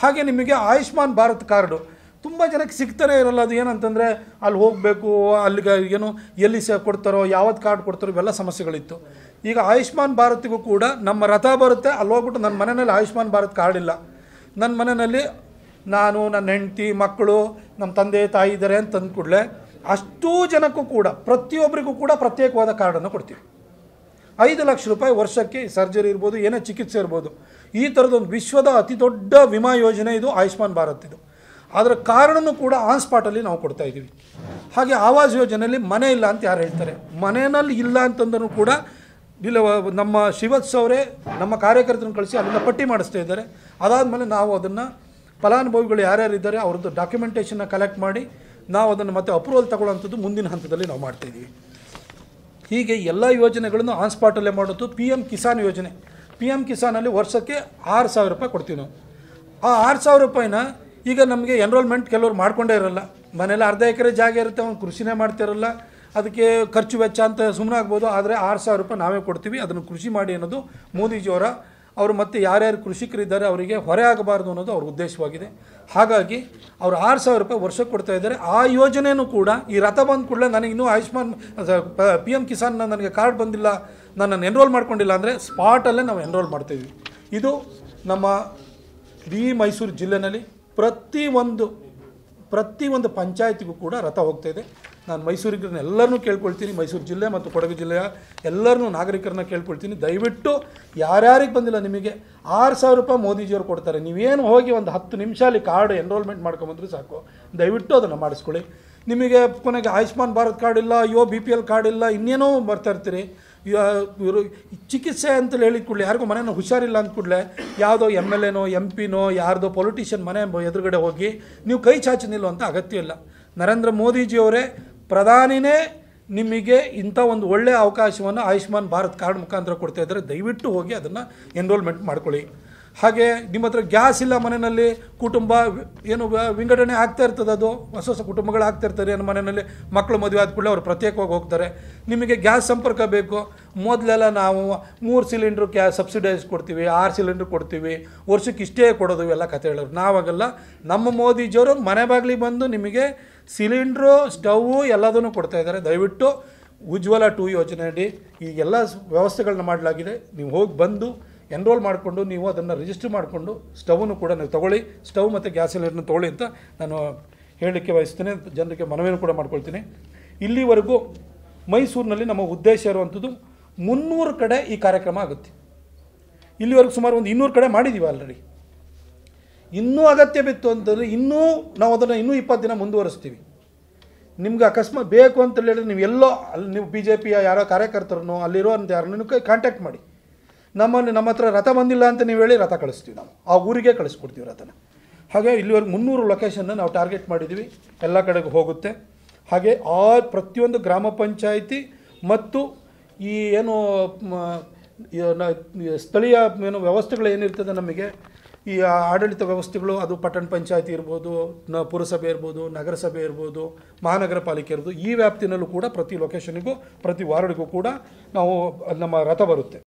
ಹಾಗೆ ನಿಮಗೆ ಆಯುಷ್ಮಾನ್ ಭಾರತ್ ಕಾರ್ಡು ತುಂಬ ಜನಕ್ಕೆ ಸಿಗ್ತಾರೆ ಇರಲ್ಲ ಅದು ಏನಂತಂದರೆ ಅಲ್ಲಿ ಹೋಗಬೇಕು ಅಲ್ಲಿಗೆ ಏನು ಎಲ್ಲಿ ಸ ಕೊಡ್ತಾರೋ ಯಾವತ್ತು ಕಾರ್ಡ್ ಕೊಡ್ತಾರೋ ಇವೆಲ್ಲ ಸಮಸ್ಯೆಗಳಿತ್ತು ಈಗ ಆಯುಷ್ಮಾನ್ ಭಾರತಿಗೂ ಕೂಡ ನಮ್ಮ ರಥ ಬರುತ್ತೆ ಅಲ್ಲಿ ಹೋಗ್ಬಿಟ್ಟು ನನ್ನ ಮನೆಯಲ್ಲಿ ಆಯುಷ್ಮಾನ್ ಭಾರತ್ ಕಾರ್ಡ್ ಇಲ್ಲ ನನ್ನ ಮನೆಯಲ್ಲಿ ನಾನು ನನ್ನ ಹೆಂಡತಿ ಮಕ್ಕಳು ನಮ್ಮ ತಂದೆ ತಾಯಿ ಇದ್ದಾರೆ ಅಂತ ಕೂಡಲೇ ಅಷ್ಟೂ ಜನಕ್ಕೂ ಕೂಡ ಪ್ರತಿಯೊಬ್ಬರಿಗೂ ಕೂಡ ಪ್ರತ್ಯೇಕವಾದ ಕಾರ್ಡನ್ನು ಕೊಡ್ತೀವಿ ಐದು ಲಕ್ಷ ರೂಪಾಯಿ ವರ್ಷಕ್ಕೆ ಸರ್ಜರಿ ಇರ್ಬೋದು ಏನೇ ಚಿಕಿತ್ಸೆ ಇರ್ಬೋದು ಈ ಥರದೊಂದು ವಿಶ್ವದ ಅತಿ ದೊಡ್ಡ ವಿಮಾ ಯೋಜನೆ ಇದು ಆಯುಷ್ಮಾನ್ ಭಾರತ್ ಇದು ಅದರ ಕಾರಣನೂ ಕೂಡ ಆನ್ ಸ್ಪಾಟಲ್ಲಿ ನಾವು ಕೊಡ್ತಾ ಇದ್ದೀವಿ ಹಾಗೆ ಆವಾಸ್ ಯೋಜನೆಯಲ್ಲಿ ಮನೆ ಇಲ್ಲ ಅಂತ ಯಾರು ಹೇಳ್ತಾರೆ ಮನೆಯಲ್ಲಿ ಇಲ್ಲ ಅಂತಂದ್ರೂ ಕೂಡ ಇಲ್ಲ ನಮ್ಮ ಶಿವತ್ಸ್ ಅವರೇ ನಮ್ಮ ಕಾರ್ಯಕರ್ತರನ್ನು ಕಳಿಸಿ ಅದನ್ನು ಪಟ್ಟಿ ಮಾಡಿಸ್ತಾ ಇದ್ದಾರೆ ಅದಾದಮೇಲೆ ನಾವು ಅದನ್ನು ಫಲಾನುಭವಿಗಳು ಇದ್ದಾರೆ ಅವ್ರದ್ದು ಡಾಕ್ಯುಮೆಂಟೇಷನ್ನ ಕಲೆಕ್ಟ್ ಮಾಡಿ ನಾವು ಅದನ್ನು ಮತ್ತೆ ಅಪ್ರೂವಲ್ ತಗೊಳ್ಳೋಂಥದ್ದು ಮುಂದಿನ ಹಂತದಲ್ಲಿ ನಾವು ಮಾಡ್ತಾಯಿದ್ದೀವಿ ಹೀಗೆ ಎಲ್ಲ ಯೋಜನೆಗಳನ್ನು ಆನ್ ಸ್ಪಾಟಲ್ಲೇ ಮಾಡೋದು ಪಿ ಎಮ್ ಕಿಸಾನ್ ಯೋಜನೆ ಪಿ ಎಮ್ ಕಿಸಾನಲ್ಲಿ ವರ್ಷಕ್ಕೆ ಆರು ಸಾವಿರ ರೂಪಾಯಿ ಕೊಡ್ತೀವಿ ನಾವು ಆ ಆರು ಸಾವಿರ ರೂಪಾಯಿನ ಈಗ ನಮಗೆ ಎನ್ರೋಲ್ಮೆಂಟ್ ಕೆಲವ್ರು ಮಾಡ್ಕೊಂಡೇ ಇರಲ್ಲ ಮನೇಲಿ ಅರ್ಧ ಎಕರೆ ಜಾಗ ಇರುತ್ತೆ ಅವ್ನು ಕೃಷಿನೇ ಮಾಡ್ತಿರಲ್ಲ ಅದಕ್ಕೆ ಖರ್ಚು ವೆಚ್ಚ ಅಂತ ಸುಮ್ಮನೆ ಆಗ್ಬೋದು ಆದರೆ ಆರು ಸಾವಿರ ರೂಪಾಯಿ ನಾವೇ ಕೊಡ್ತೀವಿ ಅದನ್ನು ಕೃಷಿ ಮಾಡಿ ಅನ್ನೋದು ಮೋದಿಜಿಯವರ ಅವರು ಮತ್ತು ಯಾರ್ಯಾರು ಕೃಷಿಕರಿದ್ದಾರೆ ಅವರಿಗೆ ಹೊರೆ ಆಗಬಾರ್ದು ಅನ್ನೋದು ಅವ್ರ ಉದ್ದೇಶವಾಗಿದೆ ಹಾಗಾಗಿ ಅವರು ಆರು ಸಾವಿರ ರೂಪಾಯಿ ವರ್ಷಕ್ಕೆ ಕೊಡ್ತಾ ಇದ್ದಾರೆ ಆ ಯೋಜನೆಯೂ ಕೂಡ ಈ ರಥ ಬಂದ ಕೂಡಲೇ ನನಗೆ ಇನ್ನೂ ಆಯುಷ್ಮಾನ್ ಪಿ ಎಮ್ ಕಿಸಾನ್ ನನಗೆ ಕಾರ್ಡ್ ಬಂದಿಲ್ಲ ನನ್ನನ್ನು ಎನ್ರೋಲ್ ಮಾಡ್ಕೊಂಡಿಲ್ಲ ಅಂದರೆ ಸ್ಪಾಟಲ್ಲೇ ನಾವು ಎನ್ರೋಲ್ ಮಾಡ್ತಾಯಿದ್ವಿ ಇದು ನಮ್ಮ ಇಡೀ ಮೈಸೂರು ಜಿಲ್ಲೆಯಲ್ಲಿ ಪ್ರತಿಯೊಂದು ಪ್ರತಿಯೊಂದು ಪಂಚಾಯತಿಗೂ ಕೂಡ ರಥ ಹೋಗ್ತಾ ಇದೆ ನಾನು ಮೈಸೂರಿಗರನ್ನ ಎಲ್ಲರನ್ನೂ ಕೇಳ್ಕೊಳ್ತೀನಿ ಮೈಸೂರು ಜಿಲ್ಲೆ ಮತ್ತು ಕೊಡಗು ಜಿಲ್ಲೆಯ ಎಲ್ಲರನ್ನೂ ನಾಗರಿಕರನ್ನ ಕೇಳ್ಕೊಳ್ತೀನಿ ದಯವಿಟ್ಟು ಯಾರ್ಯಾರಿಗೆ ಬಂದಿಲ್ಲ ನಿಮಗೆ ಆರು ಸಾವಿರ ರೂಪಾಯಿ ಮೋದಿಜಿಯವರು ಕೊಡ್ತಾರೆ ನೀವೇನು ಹೋಗಿ ಒಂದು ಹತ್ತು ನಿಮಿಷ ಅಲ್ಲಿ ಕಾರ್ಡ್ ಎನ್ರೋಲ್ಮೆಂಟ್ ಮಾಡ್ಕೊಂಬಂದ್ರೆ ಸಾಕು ದಯವಿಟ್ಟು ಅದನ್ನು ಮಾಡಿಸ್ಕೊಳ್ಳಿ ನಿಮಗೆ ಕೊನೆಗೆ ಆಯುಷ್ಮಾನ್ ಭಾರತ್ ಕಾರ್ಡ್ ಇಲ್ಲ ಅಯ್ಯೋ ಬಿ ಪಿ ಎಲ್ ಕಾರ್ಡ್ ಇಲ್ಲ ಇನ್ನೇನೋ ಬರ್ತಾ ಇರ್ತೀರಿ ಇವರು ಚಿಕಿತ್ಸೆ ಅಂತಲೇ ಹೇಳಿದ ಕೂಡಲೇ ಯಾರಿಗೂ ಮನೇನ ಹುಷಾರಿಲ್ಲ ಅಂದ ಕೂಡಲೇ ಯಾವುದೋ ಎಮ್ ಎಲ್ ಎನೋ ಎಮ್ ಪಿನೋ ಯಾರ್ದೋ ಪೊಲಿಟಿಷಿಯನ್ ಮನೆ ಎದುರುಗಡೆ ಹೋಗಿ ನೀವು ಕೈ ನಿಲ್ಲೋ ನಿಲ್ಲುವಂಥ ಅಗತ್ಯ ಇಲ್ಲ ನರೇಂದ್ರ ಮೋದಿಜಿಯವರೇ ಪ್ರಧಾನಿನೇ ನಿಮಗೆ ಇಂಥ ಒಂದು ಒಳ್ಳೆಯ ಅವಕಾಶವನ್ನು ಆಯುಷ್ಮಾನ್ ಭಾರತ್ ಕಾರ್ಡ್ ಮುಖಾಂತರ ಕೊಡ್ತಾ ಇದ್ದಾರೆ ದಯವಿಟ್ಟು ಹೋಗಿ ಅದನ್ನು ಎನ್ರೋಲ್ಮೆಂಟ್ ಮಾಡ್ಕೊಳ್ಳಿ ಹಾಗೆ ನಿಮ್ಮ ಹತ್ರ ಗ್ಯಾಸ್ ಇಲ್ಲ ಮನೆಯಲ್ಲಿ ಕುಟುಂಬ ಏನು ವಿಂಗಡಣೆ ಆಗ್ತಾ ಇರ್ತದೆ ಅದು ಹೊಸ ಹೊಸ ಕುಟುಂಬಗಳು ಆಗ್ತಾ ಇರ್ತಾರೆ ಏನು ಮನೆಯಲ್ಲಿ ಮಕ್ಕಳು ಮದುವೆ ಆದ ಕೂಡಲೇ ಅವರು ಪ್ರತ್ಯೇಕವಾಗಿ ಹೋಗ್ತಾರೆ ನಿಮಗೆ ಗ್ಯಾಸ್ ಸಂಪರ್ಕ ಬೇಕು ಮೊದಲೆಲ್ಲ ನಾವು ಮೂರು ಸಿಲಿಂಡ್ರು ಕ್ಯಾ ಸಬ್ಸಿಡೈಸ್ ಕೊಡ್ತೀವಿ ಆರು ಸಿಲಿಂಡ್ರು ಕೊಡ್ತೀವಿ ವರ್ಷಕ್ಕೆ ಇಷ್ಟೇ ಕೊಡೋದು ಎಲ್ಲ ಕತೆ ಹೇಳೋರು ನಾವಾಗಲ್ಲ ನಮ್ಮ ಮೋದಿಜಿಯವರು ಮನೆ ಬಾಗಿಲಿಗೆ ಬಂದು ನಿಮಗೆ ಸಿಲಿಂಡ್ರು ಸ್ಟವ್ ಎಲ್ಲದನ್ನು ಕೊಡ್ತಾ ಇದ್ದಾರೆ ದಯವಿಟ್ಟು ಉಜ್ವಲ ಟೂ ಯೋಜನೆ ಅಡಿ ಈ ಎಲ್ಲ ವ್ಯವಸ್ಥೆಗಳನ್ನ ಮಾಡಲಾಗಿದೆ ನೀವು ಹೋಗಿ ಬಂದು ಎನ್ರೋಲ್ ಮಾಡಿಕೊಂಡು ನೀವು ಅದನ್ನು ರಿಜಿಸ್ಟರ್ ಮಾಡಿಕೊಂಡು ಸ್ಟವನ್ನು ಕೂಡ ನೀವು ತೊಗೊಳ್ಳಿ ಸ್ಟವ್ ಮತ್ತು ಗ್ಯಾಸ್ ಸಿಲಿಂಡರ್ನ ತೊಗೊಳ್ಳಿ ಅಂತ ನಾನು ಹೇಳಲಿಕ್ಕೆ ಬಯಸ್ತೇನೆ ಜನರಿಗೆ ಮನವಿಯನ್ನು ಕೂಡ ಮಾಡ್ಕೊಳ್ತೀನಿ ಇಲ್ಲಿವರೆಗೂ ಮೈಸೂರಿನಲ್ಲಿ ನಮ್ಮ ಉದ್ದೇಶ ಇರುವಂಥದ್ದು ಮುನ್ನೂರು ಕಡೆ ಈ ಕಾರ್ಯಕ್ರಮ ಆಗುತ್ತೆ ಇಲ್ಲಿವರೆಗೂ ಸುಮಾರು ಒಂದು ಇನ್ನೂರು ಕಡೆ ಮಾಡಿದ್ದೀವಿ ಆಲ್ರೆಡಿ ಇನ್ನೂ ಅಗತ್ಯ ಬಿತ್ತು ಅಂತಂದರೆ ಇನ್ನೂ ನಾವು ಅದನ್ನು ಇನ್ನೂ ಇಪ್ಪತ್ತು ದಿನ ಮುಂದುವರಿಸ್ತೀವಿ ನಿಮ್ಗೆ ಅಕಸ್ಮಾತ್ ಬೇಕು ಅಂತ ಹೇಳಿದ್ರೆ ನೀವು ಎಲ್ಲೋ ಅಲ್ಲಿ ನೀವು ಬಿ ಜೆ ಪಿಯ ಯಾರೋ ಕಾರ್ಯಕರ್ತರನ್ನು ಅಲ್ಲಿರೋ ಅಂತ ಯಾರನ್ನೂ ಕಾಂಟ್ಯಾಕ್ಟ್ ಮಾಡಿ ನಮ್ಮನ್ನು ನಮ್ಮ ಹತ್ರ ರಥ ಬಂದಿಲ್ಲ ಅಂತ ನೀವು ಹೇಳಿ ರಥ ಕಳಿಸ್ತೀವಿ ನಾವು ಆ ಊರಿಗೆ ಕಳಿಸ್ಕೊಡ್ತೀವಿ ರಥನ ಹಾಗೆ ಇಲ್ಲಿವರೆಗೆ ಮುನ್ನೂರು ಲೊಕೇಶನ್ನ ನಾವು ಟಾರ್ಗೆಟ್ ಮಾಡಿದ್ದೀವಿ ಎಲ್ಲ ಕಡೆಗೆ ಹೋಗುತ್ತೆ ಹಾಗೆ ಆ ಪ್ರತಿಯೊಂದು ಗ್ರಾಮ ಪಂಚಾಯಿತಿ ಮತ್ತು ಈ ಏನು ಸ್ಥಳೀಯ ಏನು ವ್ಯವಸ್ಥೆಗಳು ಏನಿರ್ತದೆ ನಮಗೆ ಈ ಆಡಳಿತ ವ್ಯವಸ್ಥೆಗಳು ಅದು ಪಟ್ಟಣ ಪಂಚಾಯತಿ ಇರ್ಬೋದು ನ ಪುರಸಭೆ ಇರ್ಬೋದು ನಗರಸಭೆ ಇರ್ಬೋದು ಮಹಾನಗರ ಪಾಲಿಕೆ ಇರ್ಬೋದು ಈ ವ್ಯಾಪ್ತಿನಲ್ಲೂ ಕೂಡ ಪ್ರತಿ ಲೊಕೇಶನಿಗೂ ಪ್ರತಿ ವಾರ್ಡ್ಗೂ ಕೂಡ ನಾವು ನಮ್ಮ ರಥ ಬರುತ್ತೆ